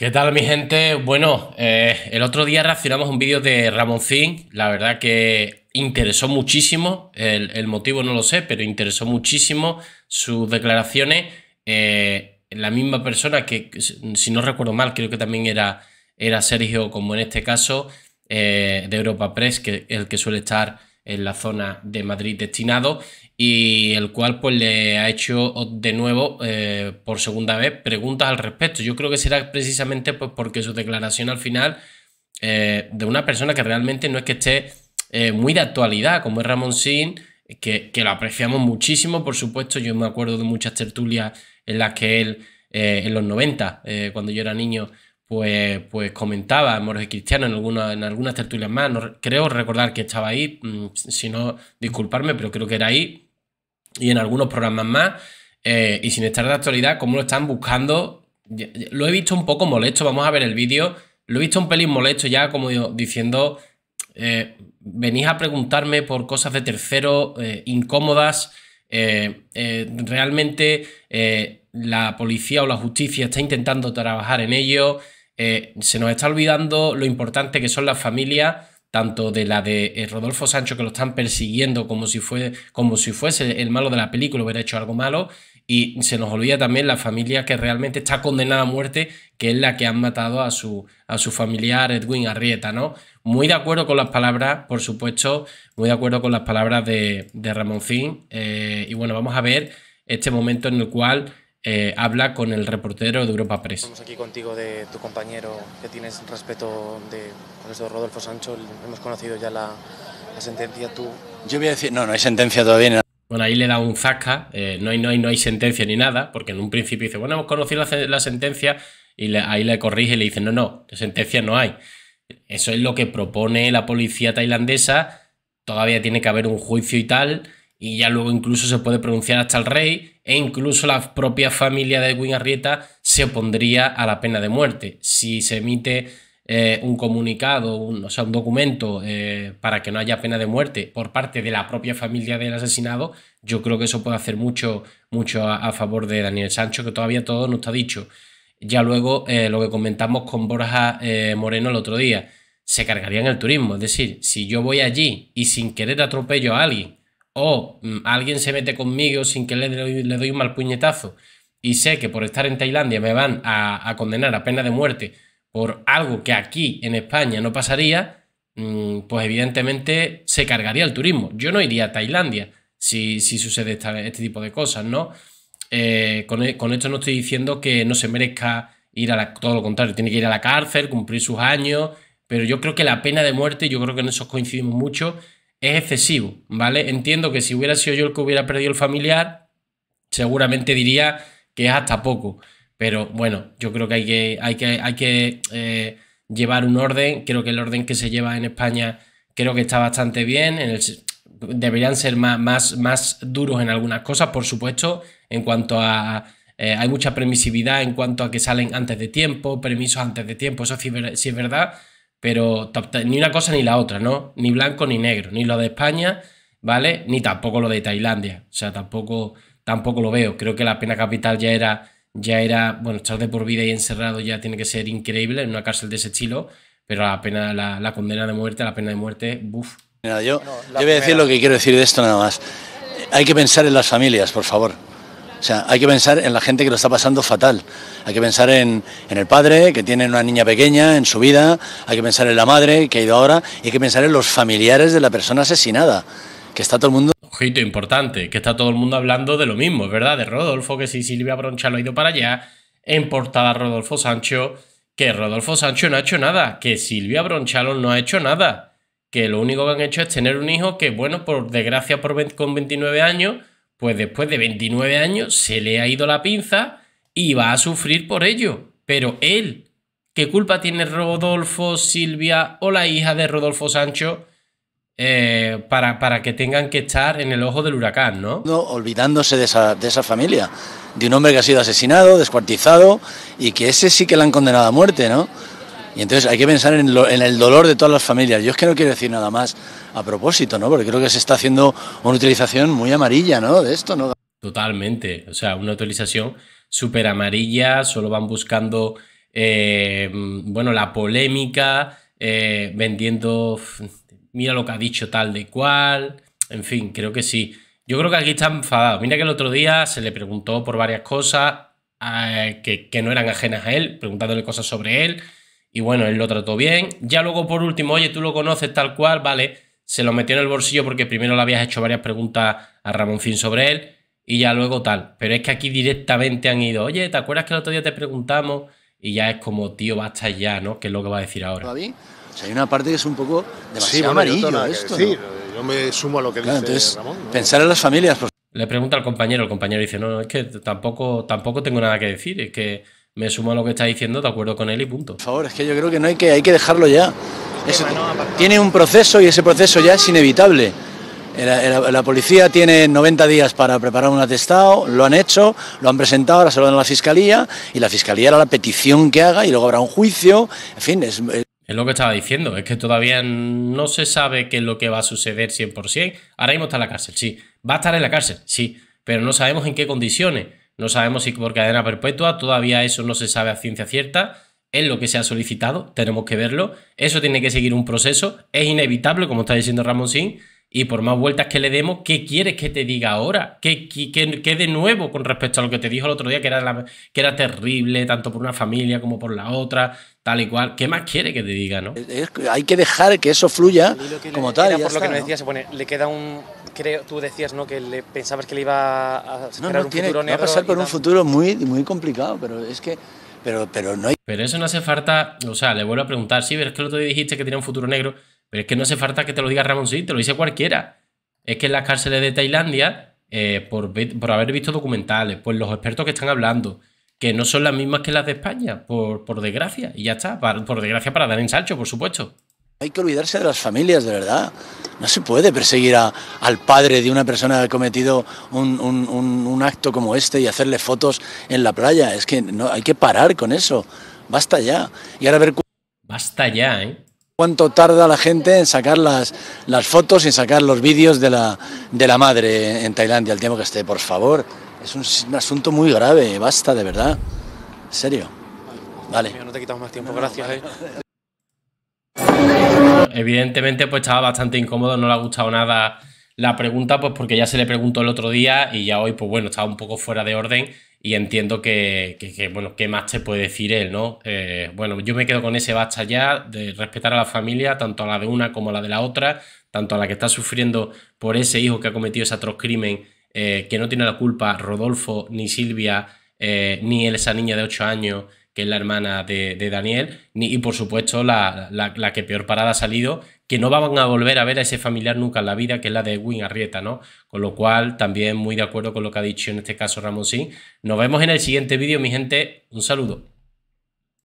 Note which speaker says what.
Speaker 1: ¿Qué tal mi gente? Bueno, eh, el otro día reaccionamos un vídeo de Ramoncín, la verdad que interesó muchísimo, el, motivo no lo sé, pero interesó muchísimo sus declaraciones. Eh, la misma persona que, si no recuerdo mal, creo que también era, era Sergio, como en este caso, eh, de Europa Press, que es el que suele estar en la zona de Madrid destinado, y el cual pues le ha hecho de nuevo eh, por segunda vez preguntas al respecto. Yo creo que será precisamente pues, porque su declaración al final eh, de una persona que realmente no es que esté eh, muy de actualidad, como es Ramón Sin, que, lo apreciamos muchísimo, por supuesto. Yo me acuerdo de muchas tertulias en las que él, en los 90, cuando yo era niño, pues, pues comentaba amores Cristiano en, alguna, en algunas tertulias más. creo recordar que estaba ahí, mm, si no, disculparme, pero creo que era ahí y en algunos programas más. Eh, y sin estar de actualidad, cómo lo están buscando. Lo he visto un poco molesto, vamos a ver el vídeo. Lo he visto un pelín molesto ya, como diciendo, eh, venís a preguntarme por cosas de tercero eh, incómodas. realmente la policía o la justicia está intentando trabajar en ello. se nos está olvidando lo importante que son las familias tanto de la de eh, Rodolfo Sancho que lo están persiguiendo como si, fue, como si fuese el malo de la película, hubiera hecho algo malo, y se nos olvida también la familia que realmente está condenada a muerte, que es la que han matado a su, a su familiar Edwin Arrieta, ¿no? Muy de acuerdo con las palabras, por supuesto, muy de acuerdo con las palabras de, de Ramoncín, eh, y bueno, vamos a ver este momento en el cual eh, habla con el reportero de Europa Press. Estamos aquí contigo de tu compañero que tienes respeto de José Rodolfo Sancho. Hemos conocido ya la, sentencia. Tú.
Speaker 2: Yo voy a decir, no, no hay sentencia todavía. Bueno, ahí le da
Speaker 1: un zasca, eh, no, hay, no, hay, sentencia ni nada, porque en un principio dice, bueno, hemos conocido la, sentencia y ahí le corrige y le dice, no, no, sentencia no hay. Eso es lo que propone la policía tailandesa, todavía tiene que haber un juicio y tal, y ya luego incluso se puede pronunciar hasta el rey e incluso la propia familia de Edwin se opondría a la pena de muerte. Si se emite eh, un comunicado, un, o sea, un documento eh, para que no haya pena de muerte por parte de la propia familia del asesinado, yo creo que eso puede hacer mucho, mucho a, favor de Daniel Sancho, que todavía todo no está dicho. Ya luego eh, lo que comentamos con Borja Moreno el otro día, se cargaría en el turismo. Es decir, si yo voy allí y sin querer atropello a alguien o mm, alguien se mete conmigo sin que le doy, le doy, un mal puñetazo y sé que por estar en Tailandia me van a, condenar a pena de muerte por algo que aquí en España no pasaría, mm, pues evidentemente se cargaría el turismo. Yo no iría a Tailandia si, si sucede este tipo de cosas, ¿no? Eh, con, e, con, esto no estoy diciendo que no se merezca ir a todo lo contrario, tiene que ir a la cárcel, cumplir sus años, pero yo creo que la pena de muerte, yo creo que en eso coincidimos mucho, es excesivo, ¿vale? Entiendo que si hubiera sido yo el que hubiera perdido el familiar, seguramente diría que es hasta poco. Pero bueno, yo creo que hay que, hay que, hay que eh, llevar un orden. Creo que el orden que se lleva en España creo que está bastante bien. deberían ser más, más, más duros en algunas cosas, por supuesto, en cuanto a... Eh, hay mucha permisividad en cuanto a que salen antes de tiempo, permisos antes de tiempo, eso sí es verdad, pero ni una cosa ni la otra, ¿no? Ni blanco ni negro, ni lo de España, ¿vale? Ni tampoco lo de Tailandia, o sea, tampoco, tampoco lo veo. Creo que la pena capital ya era, ya era, bueno, estar de por vida y encerrado ya tiene que ser increíble en una cárcel de ese chilo. pero la pena, la, la condena de muerte, la pena
Speaker 2: de muerte, uff. yo, yo voy a decir lo que quiero decir de esto nada más. Hay que pensar en las familias, por favor. O sea, hay que pensar en la gente que lo está pasando fatal. Hay que pensar en, el padre, que tiene una niña pequeña en su vida. Hay que pensar en la madre, que ha ido ahora. Y hay que pensar en los familiares de la persona asesinada. Que está todo el mundo. Ojito
Speaker 1: importante, que está todo el mundo hablando de lo mismo, es verdad, de Rodolfo, que si Silvia Bronchalo ha ido para allá. En portada Rodolfo Sancho, que Rodolfo Sancho no ha hecho nada, que Silvia Bronchalo no ha hecho nada, que lo único que han hecho es tener un hijo que, bueno, por desgracia por con 29 años, pues después de 29 años se le ha ido la pinza y va a sufrir por ello. Pero él, ¿qué culpa tiene Rodolfo, Silvia o la hija de Rodolfo Sancho eh, para, para, que tengan que estar en el ojo del huracán, ¿no?
Speaker 2: no olvidándose de esa, de esa, familia, de un hombre que ha sido asesinado, descuartizado y que ese sí que la han condenado a muerte, ¿no? Y entonces hay que pensar en, el dolor de todas las familias. Yo es que no quiero decir nada más a propósito, ¿no? Porque creo que se está haciendo una utilización muy amarilla, ¿no? De esto, ¿no?
Speaker 1: Totalmente. O sea, una utilización súper amarilla, solo van buscando, eh, bueno, la polémica, eh, vendiendo, mira lo que ha dicho tal de cual, en fin, creo que sí. Yo creo que aquí está enfadado. Mira que el otro día se le preguntó por varias cosas eh, que, que no eran ajenas a él, preguntándole cosas sobre él y bueno, él lo trató bien. Ya luego, por último, oye, tú lo conoces tal cual, vale, se lo metió en el bolsillo porque primero le habías hecho varias preguntas a Ramón Fin sobre él y ya luego tal. Pero es que aquí directamente han ido, oye, ¿te acuerdas que el otro día te preguntamos? Y ya es como, tío, basta ya, ¿no? ¿Qué es lo que va a decir ahora?
Speaker 2: David, o sea, hay una parte que es un poco demasiado amarillo esto, Yo me sumo a lo que dice
Speaker 1: Pensar en las familias. Le pregunta al compañero, el compañero dice, no, no, es que tampoco, tampoco tengo nada que decir, es que me sumo a lo que está
Speaker 2: diciendo, de acuerdo con él y punto. Por favor, es que yo creo que no hay que, hay que dejarlo ya. tiene un proceso y ese proceso ya es inevitable. La, policía tiene 90 días para preparar un atestado, lo han hecho, lo han presentado, ahora se lo dan a la fiscalía y la fiscalía hará la petición que haga y luego habrá un juicio. En fin, es, es
Speaker 1: lo que estaba diciendo, es que todavía no se sabe qué es lo que va a suceder 100%. Ahora mismo está en la cárcel, sí. Va a estar en la cárcel, sí. Pero no sabemos en qué condiciones. No sabemos si por cadena perpetua, todavía eso no se sabe a ciencia cierta, es lo que se ha solicitado, tenemos que verlo, eso tiene que seguir un proceso, es inevitable, como está diciendo Ramón Sin, y por más vueltas que le demos, ¿qué quieres que te diga ahora? ¿Qué, qué, de nuevo con respecto a lo que te dijo el otro día, que era, la, que era terrible, tanto por una familia como por la otra, tal y cual? ¿Qué más quiere que te diga, no?
Speaker 2: hay que dejar que eso fluya
Speaker 1: como tal. por lo que nos decías, le queda un. Creo, tú decías, ¿no? Que le, pensabas que le iba
Speaker 2: a un futuro negro. Va a pasar por un futuro muy, muy complicado, pero es que. Pero, pero no hay.
Speaker 1: Pero eso no hace falta. O sea, le vuelvo a preguntar, sí, pero es que el otro día dijiste que tenía un futuro negro pero es que no hace falta que te lo diga Ramoncito, te lo dice cualquiera. Es que en las cárceles de Tailandia, eh, por, por, haber visto documentales, pues los expertos que están hablando, que no son las mismas que las de España, por, por desgracia, y ya está, por, desgracia para dar ensalcho, por supuesto.
Speaker 2: Hay que olvidarse de las familias, de verdad. No se puede perseguir al padre de una persona que ha cometido un, acto como este y hacerle fotos en la playa. Es que no, hay que parar con eso. Basta ya. Y ahora ver. Basta ya, ¿eh? ¿Cuánto tarda la gente en sacar las, las fotos y en sacar los vídeos de la, madre en Tailandia? al tiempo que esté, por favor. Es un, asunto muy grave, basta, de verdad. ¿En serio? Vale.
Speaker 1: no te quitamos más tiempo, gracias. Eh.
Speaker 2: Evidentemente,
Speaker 1: pues estaba bastante incómodo, no le ha gustado nada la pregunta, pues porque ya se le preguntó el otro día y ya hoy, pues bueno, estaba un poco fuera de orden y entiendo que, bueno, ¿qué más te puede decir él, no? Eh, bueno, yo me quedo con ese basta ya de respetar a la familia, tanto a la de una como a la de la otra, tanto a la que está sufriendo por ese hijo que ha cometido ese atroz crimen, eh, que no tiene la culpa Rodolfo, ni Silvia, ni eh, ni esa niña de 8 años, que es la hermana de, Daniel, y por supuesto la, que peor parada ha salido, que no van a volver a ver a ese familiar nunca en la vida, que es la de Win Arrieta, ¿no? Con lo cual, también muy de acuerdo
Speaker 2: con lo que ha dicho en este caso Ramón Sí. Nos vemos en el siguiente vídeo, mi gente. Un saludo.